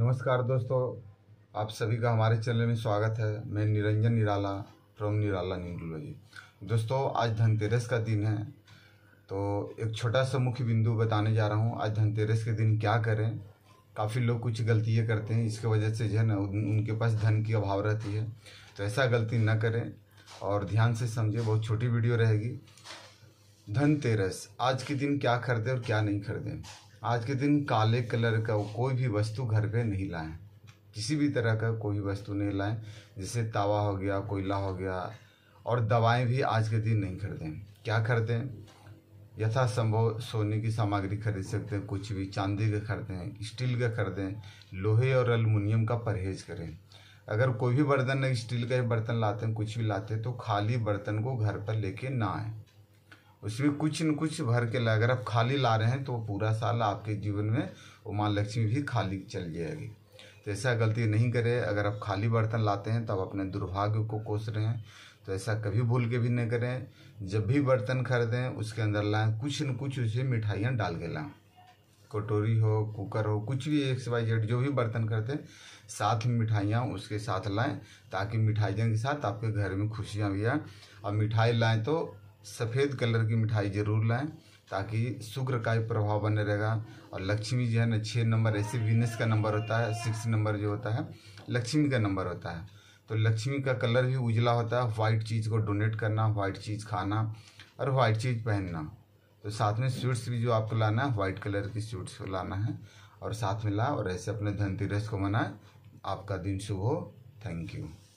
नमस्कार दोस्तों आप सभी का हमारे चैनल में स्वागत है मैं निरंजन निराला फ्रॉम निराला न्यूरोलॉजी दोस्तों आज धनतेरस का दिन है तो एक छोटा सा मुख्य बिंदु बताने जा रहा हूँ आज धनतेरस के दिन क्या करें काफ़ी लोग कुछ गलतियाँ करते हैं इसके वजह से जो है ना उनके पास धन की अभाव रहती है तो ऐसा गलती ना करें और ध्यान से समझें बहुत छोटी वीडियो रहेगी धनतेरस आज के दिन क्या खरीदें और क्या नहीं खरीदें आज के दिन काले कलर का कोई भी वस्तु घर पे नहीं लाएं किसी भी तरह का कोई वस्तु नहीं लाएं जैसे तावा हो गया कोयला हो गया और दवाएं भी आज के दिन नहीं खरीदें क्या खरीदें यथासंभव सोने की सामग्री खरीद सकते हैं कुछ भी चांदी का खरीदें स्टील का खरीदें लोहे और अलमुनियम का परहेज करें अगर कोई भी बर्तन स्टील का ही बर्तन लाते हैं कुछ भी लाते हैं तो खाली बर्तन को घर पर लेके ना आए उसमें कुछ न कुछ भर के ला अगर आप खाली ला रहे हैं तो पूरा साल आपके जीवन में वो माँ लक्ष्मी भी खाली चल जाएगी तो ऐसा गलती नहीं करें अगर आप खाली बर्तन लाते हैं तो आप अपने दुर्भाग्य को कोस रहे हैं तो ऐसा कभी भूल के भी नहीं करें जब भी बर्तन खरीदें उसके अंदर लाएं कुछ न कुछ उसे मिठाइयाँ डाल के लाएँ कटोरी हो कुकर हो कुछ भी एक वाई जेड जो भी बर्तन करते हैं साथ में मिठाइयाँ उसके साथ लाएं ताकि मिठाइयों के साथ आपके घर में खुशियाँ भी आएँ और मिठाई लाएं तो सफ़ेद कलर की मिठाई ज़रूर लाएं ताकि शुक्र का ही प्रभाव बने रहेगा और लक्ष्मी जो है ना छः नंबर ऐसे विनस का नंबर होता है सिक्स नंबर जो होता है लक्ष्मी का नंबर होता है तो लक्ष्मी का कलर भी उजला होता है वाइट चीज़ को डोनेट करना वाइट चीज़ खाना और वाइट चीज़ पहनना तो साथ में स्वीट्स भी जो आपको लाना है वाइट कलर की स्वीट्स को लाना है और साथ में ला और ऐसे अपने धनतेरस को मनाएं आपका दिन शुभ हो थैंक यू